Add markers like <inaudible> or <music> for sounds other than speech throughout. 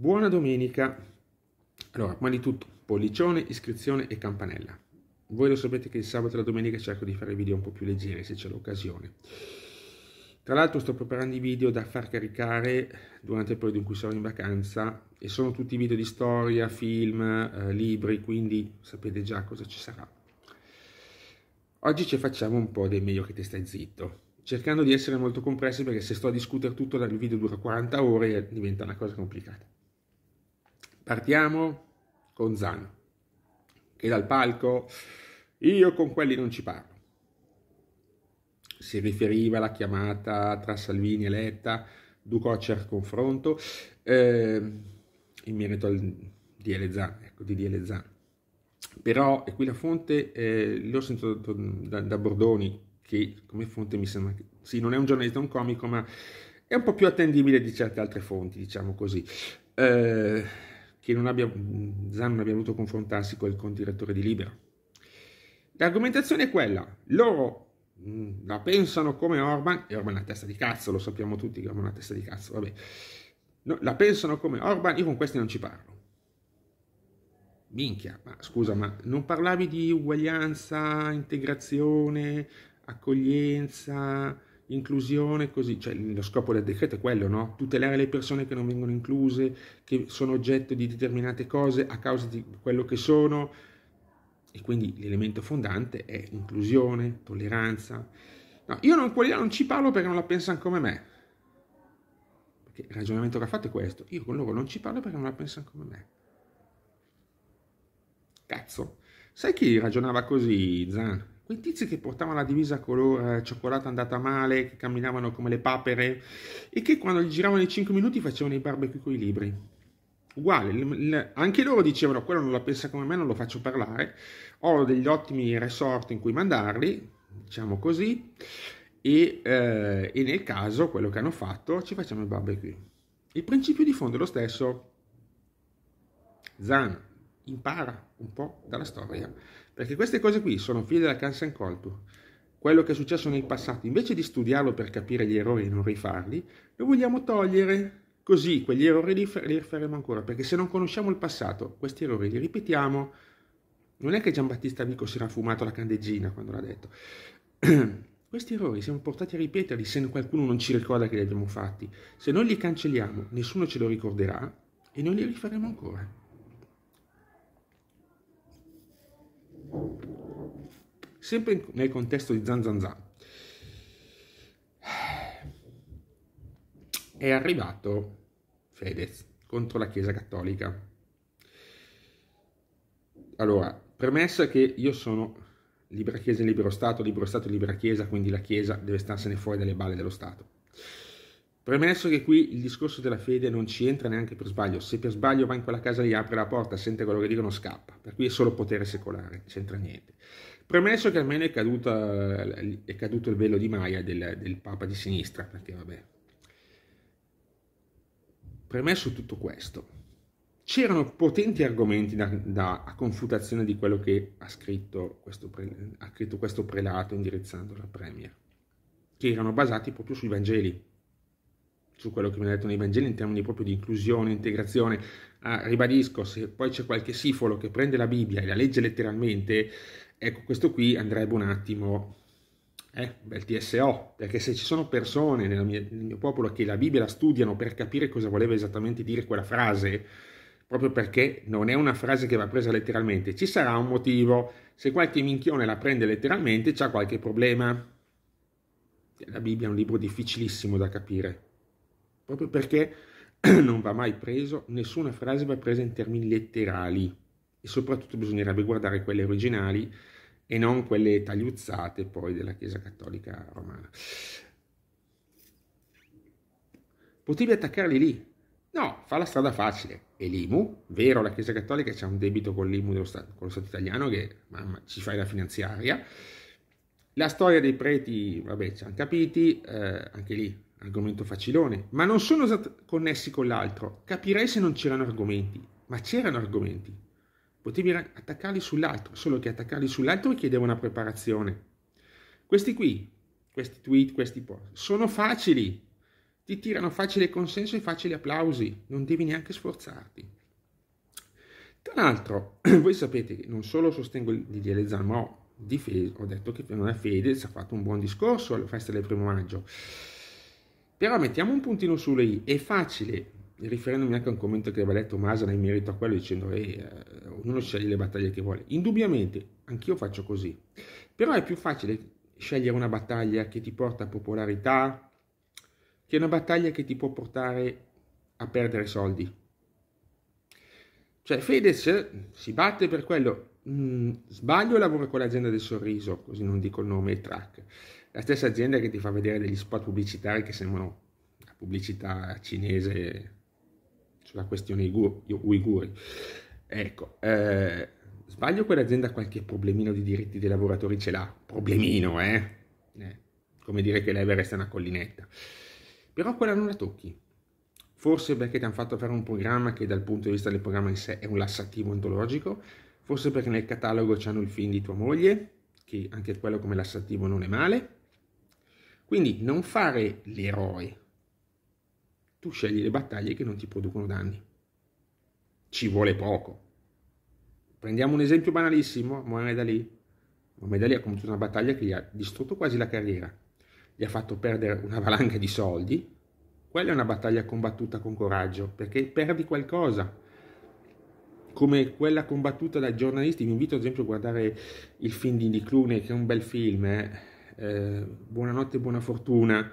Buona domenica! Allora, prima di tutto, pollicione, iscrizione e campanella. Voi lo sapete che il sabato e la domenica cerco di fare video un po' più leggeri se c'è l'occasione. Tra l'altro sto preparando i video da far caricare durante il periodo in cui sarò in vacanza e sono tutti video di storia, film, eh, libri, quindi sapete già cosa ci sarà. Oggi ci facciamo un po' del meglio che te stai zitto cercando di essere molto compressi perché se sto a discutere tutto il video dura 40 ore e eh, diventa una cosa complicata. Partiamo con Zan, che dal palco io con quelli non ci parlo. Si riferiva alla chiamata tra Salvini e Letta, Duco Ducoccia al confronto, eh, in merito al DL Zan, ecco, di DL Zan. Però, e qui la fonte, eh, l'ho sentito da, da Bordoni, che come fonte mi sembra che sì, non è un giornalista, un comico, ma è un po' più attendibile di certe altre fonti, diciamo così. Eh, che non abbia, mm, Zan non abbia voluto confrontarsi col condirettore di Libera. L'argomentazione è quella, loro mm, la pensano come Orban, e Orban è una testa di cazzo, lo sappiamo tutti che Orban è una testa di cazzo, vabbè, no, la pensano come Orban, io con questi non ci parlo. Minchia, ma scusa, ma non parlavi di uguaglianza, integrazione, accoglienza, inclusione così, cioè lo scopo del decreto è quello, no? Tutelare le persone che non vengono incluse, che sono oggetto di determinate cose a causa di quello che sono e quindi l'elemento fondante è inclusione, tolleranza. No, io non, non ci parlo perché non la pensano come me. Perché il ragionamento che ha fatto è questo, io con loro non ci parlo perché non la pensano come me. Cazzo. Sai chi ragionava così, Zan? quei tizi che portavano la divisa color eh, cioccolata andata male, che camminavano come le papere e che quando gli giravano i 5 minuti facevano i barbecue con i libri. Uguale, anche loro dicevano quello non la pensa come me, non lo faccio parlare, ho degli ottimi resort in cui mandarli, diciamo così, e, eh, e nel caso quello che hanno fatto ci facciamo il barbecue. Il principio di fondo è lo stesso. Zan, impara un po' dalla storia, perché queste cose qui sono figlie della Cansen Coltu. Quello che è successo nel passato, invece di studiarlo per capire gli errori e non rifarli, lo vogliamo togliere. Così quegli errori li, li rifaremo ancora, perché se non conosciamo il passato, questi errori li ripetiamo. Non è che Giambattista Vico si era fumato la candeggina quando l'ha detto. <clears throat> Questi errori siamo portati a ripeterli se qualcuno non ci ricorda che li abbiamo fatti. Se noi li cancelliamo, nessuno ce lo ricorderà e noi li rifaremo ancora. sempre nel contesto di Zan Zan Zan. È arrivato Fedez contro la Chiesa Cattolica. Allora, premessa che io sono libera Chiesa e libero Stato, libero Stato e libera Chiesa, quindi la Chiesa deve starsene fuori dalle balle dello Stato. Premesso che qui il discorso della fede non ci entra neanche per sbaglio, se per sbaglio va in quella casa lì, apre la porta, sente quello che dicono, scappa, per cui è solo potere secolare, non c'entra niente. Premesso che almeno è, caduta, è caduto il velo di Maia del, del Papa di sinistra, perché vabbè. Premesso tutto questo, c'erano potenti argomenti da, da, a confutazione di quello che ha scritto, questo, ha scritto questo prelato indirizzando la Premier, che erano basati proprio sui Vangeli su quello che mi ha detto nei Vangeli in termini proprio di inclusione, integrazione. Ah, ribadisco, se poi c'è qualche sifolo che prende la Bibbia e la legge letteralmente, ecco, questo qui andrebbe un attimo eh, bel TSO, perché se ci sono persone mia, nel mio popolo che la Bibbia la studiano per capire cosa voleva esattamente dire quella frase, proprio perché non è una frase che va presa letteralmente, ci sarà un motivo. Se qualche minchione la prende letteralmente, c'è qualche problema. La Bibbia è un libro difficilissimo da capire proprio perché <clears throat> non va mai preso, nessuna frase va presa in termini letterali e soprattutto bisognerebbe guardare quelle originali e non quelle tagliuzzate poi della Chiesa Cattolica Romana. Potevi attaccarli lì? No, fa la strada facile. E l'IMU, vero, la Chiesa Cattolica c'è un debito con l'IMU Stato, con lo Stato italiano che, mamma, ci fai la finanziaria. La storia dei preti, vabbè, ci hanno capiti, eh, anche lì argomento facilone, ma non sono connessi con l'altro. Capirei se non c'erano argomenti, ma c'erano argomenti. Potevi attaccarli sull'altro, solo che attaccarli sull'altro richiedeva una preparazione. Questi qui, questi tweet, questi post, sono facili. Ti tirano facile consenso e facili applausi, non devi neanche sforzarti. Tra l'altro, <clears throat> voi sapete che non solo sostengo il DDL Zan, ma ho, difeso, ho detto che non è fede, ha fatto un buon discorso alla festa del primo maggio però mettiamo un puntino sulle i, è facile, riferendomi anche a un commento che aveva letto Masana in merito a quello dicendo eh, eh, ognuno sceglie le battaglie che vuole. Indubbiamente, anch'io faccio così. Però è più facile scegliere una battaglia che ti porta a popolarità che una battaglia che ti può portare a perdere soldi. Cioè Fedez si batte per quello, mm, sbaglio e lavora con l'azienda del sorriso, così non dico il nome e track la stessa azienda che ti fa vedere degli spot pubblicitari che sembrano la pubblicità cinese sulla questione uiguri. Ecco, eh, sbaglio quell'azienda qualche problemino di diritti dei lavoratori ce l'ha, problemino, eh? eh come dire che l'Everest è una collinetta. Però quella non la tocchi. Forse perché ti hanno fatto fare un programma che dal punto di vista del programma in sé è un lassativo ontologico, forse perché nel catalogo c'hanno il film di tua moglie, che anche quello come lassativo non è male, quindi non fare l'eroe, tu scegli le battaglie che non ti producono danni. Ci vuole poco. Prendiamo un esempio banalissimo, Mohamed Ali. Mohamed Ali ha combattuto una battaglia che gli ha distrutto quasi la carriera, gli ha fatto perdere una valanga di soldi. Quella è una battaglia combattuta con coraggio, perché perdi qualcosa. Come quella combattuta dai giornalisti, vi invito ad esempio a guardare il film di Indy Clooney, che è un bel film, eh? Eh, buonanotte e buona fortuna,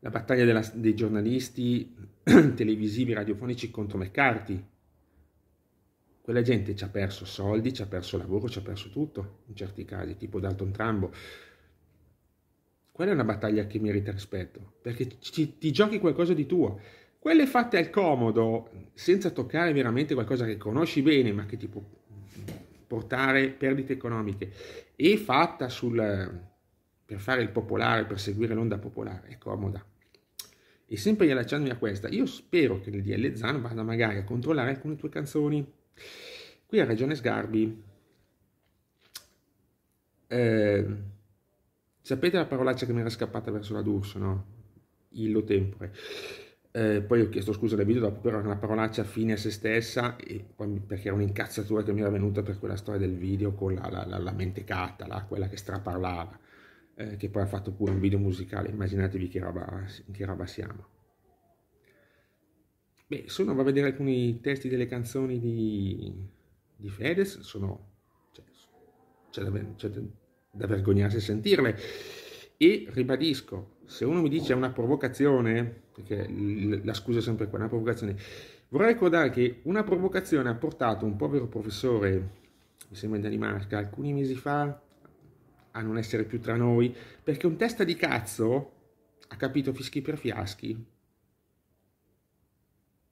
la battaglia della, dei giornalisti <clears throat> televisivi radiofonici contro McCarthy. Quella gente ci ha perso soldi, ci ha perso lavoro, ci ha perso tutto, in certi casi, tipo Dalton Trambo. Quella è una battaglia che merita rispetto, perché ci, ti giochi qualcosa di tuo. Quelle fatte al comodo, senza toccare veramente qualcosa che conosci bene, ma che ti può portare perdite economiche, e fatta sul, per fare il popolare, per seguire l'onda popolare, è comoda. E sempre riallacciandomi a questa, io spero che il DL Zan vada magari a controllare alcune tue canzoni. Qui ha ragione Sgarbi. Eh, sapete la parolaccia che mi era scappata verso la D'Urso, no? Illo tempore. Eh. eh, poi ho chiesto scusa da video dopo, però era una parolaccia fine a se stessa, poi, perché era un'incazzatura che mi era venuta per quella storia del video con la, la, la, la mentecata, là, quella che straparlava eh, che poi ha fatto pure un video musicale, immaginatevi che roba, che roba siamo. Beh, sono va a vedere alcuni testi delle canzoni di, di Fedez, sono, cioè, c'è, da, c'è da vergognarsi a sentirle. E ribadisco, se uno mi dice è una provocazione, perché la scusa è sempre quella, una provocazione, vorrei ricordare che una provocazione ha portato un povero professore, mi sembra in Danimarca, alcuni mesi fa, a non essere più tra noi, perché un testa di cazzo ha capito fischi per fiaschi.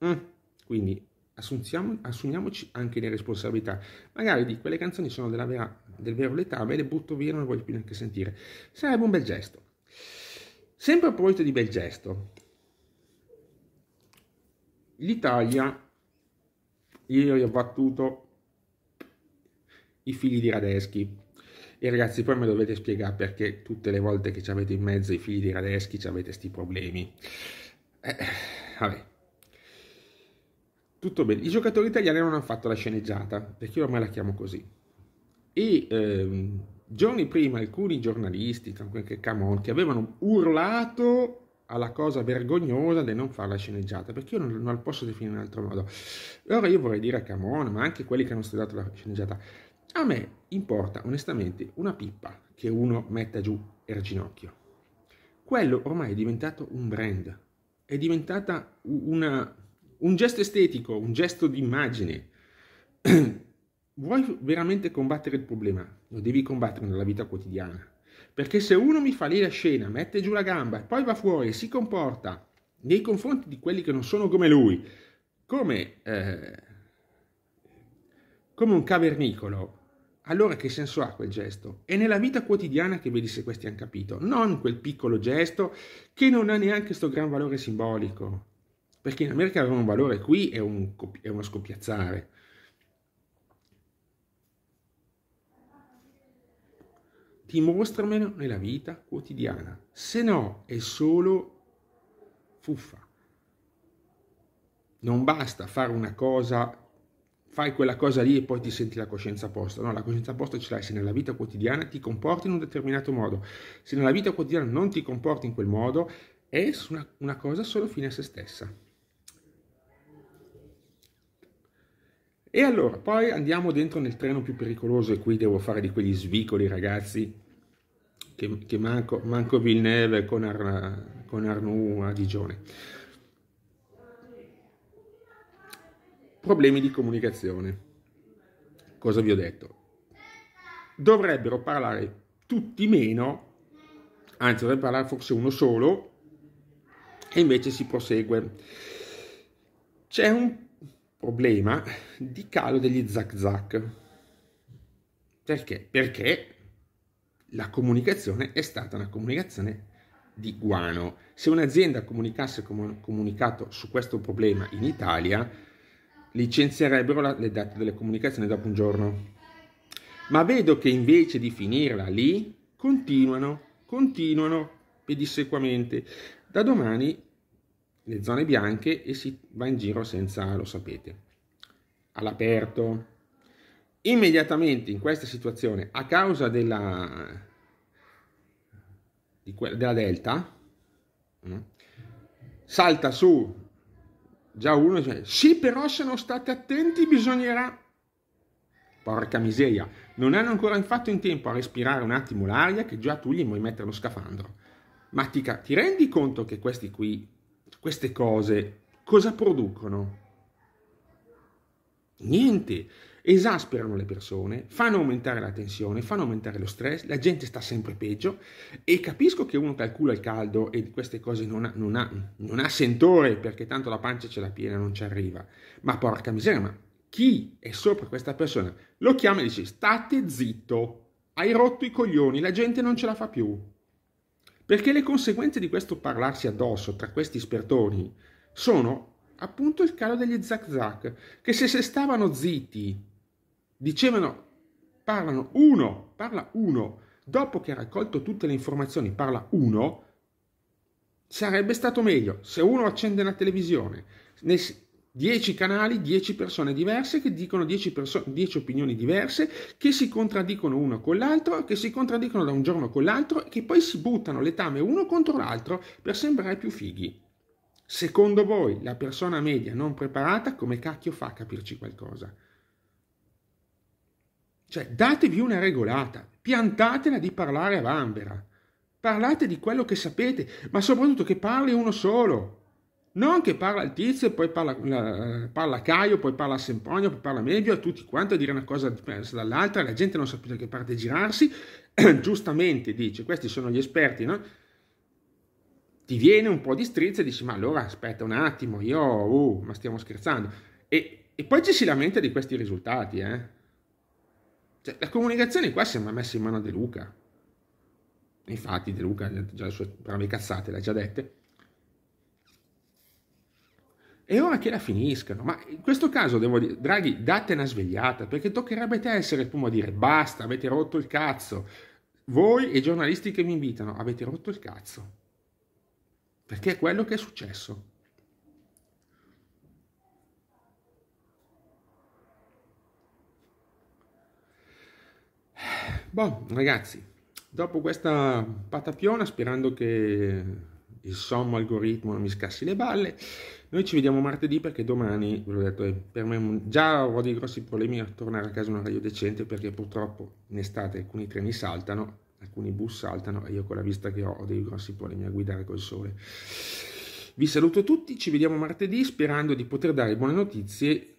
Mm. Quindi assumiamoci anche le responsabilità. Magari di quelle canzoni sono della vera, del vero letame e le butto via, non le voglio più neanche sentire. Sarebbe un bel gesto. Sempre a proposito di bel gesto, l'Italia io gli ho battuto i figli di Radeschi e ragazzi, poi me dovete spiegare perché tutte le volte che ci avete in mezzo i figli di Radeschi ci avete questi problemi. Eh, vabbè. Tutto bene. I giocatori italiani non hanno fatto la sceneggiata, perché io ormai la chiamo così. E ehm, giorni prima alcuni giornalisti, tra cui anche Camon, che avevano urlato alla cosa vergognosa di non fare la sceneggiata, perché io non, non la posso definire in un altro modo. Allora io vorrei dire a Camon, ma anche quelli che hanno studiato la sceneggiata, a me importa onestamente una pippa che uno metta giù il ginocchio. Quello ormai è diventato un brand, è diventata una, un gesto estetico, un gesto di immagine. <clears throat> Vuoi veramente combattere il problema? Lo devi combattere nella vita quotidiana. Perché se uno mi fa lì la scena, mette giù la gamba e poi va fuori e si comporta nei confronti di quelli che non sono come lui, come, eh, come un cavernicolo, allora che senso ha quel gesto? È nella vita quotidiana che vedi se questi hanno capito, non quel piccolo gesto che non ha neanche questo gran valore simbolico. Perché in America aveva un valore, qui è, un, è uno scoppiazzare. Dimostramelo nella vita quotidiana, se no è solo fuffa. Non basta fare una cosa fai quella cosa lì e poi ti senti la coscienza a posto. No, la coscienza a posto ce l'hai se nella vita quotidiana ti comporti in un determinato modo. Se nella vita quotidiana non ti comporti in quel modo, è una, una cosa solo fine a se stessa. E allora, poi andiamo dentro nel treno più pericoloso e qui devo fare di quegli svicoli, ragazzi, che, che manco, manco Villeneuve con, Ar, con Arnoux a Digione. problemi di comunicazione. Cosa vi ho detto? Dovrebbero parlare tutti meno, anzi dovrebbe parlare forse uno solo, e invece si prosegue. C'è un problema di calo degli zac zac. Perché? Perché la comunicazione è stata una comunicazione di guano. Se un'azienda comunicasse come comunicato su questo problema in Italia, licenzierebbero la, le date delle comunicazioni dopo un giorno. Ma vedo che invece di finirla lì, continuano, continuano pedissequamente. Da domani le zone bianche e si va in giro senza, lo sapete, all'aperto. Immediatamente in questa situazione, a causa della, della delta, mm, salta su già uno dice, sì però se non state attenti bisognerà... Porca miseria, non hanno ancora fatto in tempo a respirare un attimo l'aria che già tu gli vuoi mettere lo scafandro. Ma ti, ti rendi conto che questi qui, queste cose, cosa producono? Niente esasperano le persone, fanno aumentare la tensione, fanno aumentare lo stress, la gente sta sempre peggio e capisco che uno calcola il caldo e di queste cose non ha, non ha, non ha sentore perché tanto la pancia ce l'ha piena, non ci arriva, ma porca miseria, ma chi è sopra questa persona lo chiama e dice state zitto, hai rotto i coglioni, la gente non ce la fa più. Perché le conseguenze di questo parlarsi addosso tra questi spertoni sono appunto il calo degli zac zac, che se, se stavano zitti dicevano, parlano uno, parla uno, dopo che ha raccolto tutte le informazioni, parla uno, sarebbe stato meglio se uno accende la televisione, nei 10 canali, 10 persone diverse che dicono 10, perso- opinioni diverse, che si contraddicono uno con l'altro, che si contraddicono da un giorno con l'altro che poi si buttano l'etame uno contro l'altro per sembrare più fighi. Secondo voi la persona media non preparata come cacchio fa a capirci qualcosa? Cioè, datevi una regolata, piantatela di parlare a vanvera. Parlate di quello che sapete, ma soprattutto che parli uno solo. Non che parla il tizio e poi parla, la, parla Caio, poi parla Sempronio, poi parla Medio, tutti quanti a dire una cosa diversa dall'altra, la gente non sa più da che parte girarsi. <clears throat> Giustamente dice, questi sono gli esperti, no? Ti viene un po' di strizza e dici, ma allora aspetta un attimo, io, uh, ma stiamo scherzando. E, e poi ci si lamenta di questi risultati, eh? Cioè, la comunicazione qua sembra messa in mano a De Luca. Infatti De Luca ha già le sue brave cazzate, le ha già dette. E ora che la finiscano. Ma in questo caso devo dire, Draghi, date una svegliata, perché toccherebbe te essere il primo a dire basta, avete rotto il cazzo. Voi e i giornalisti che mi invitano, avete rotto il cazzo. Perché è quello che è successo. Boh, ragazzi, dopo questa patapiona, sperando che il sommo algoritmo non mi scassi le balle, noi ci vediamo martedì perché domani, ve l'ho detto, per me già ho dei grossi problemi a tornare a casa in un radio decente perché purtroppo in estate alcuni treni saltano, alcuni bus saltano e io con la vista che ho ho dei grossi problemi a guidare col sole. Vi saluto tutti, ci vediamo martedì sperando di poter dare buone notizie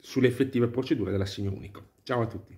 sull'effettiva procedura dell'assegno unico. Ciao a tutti.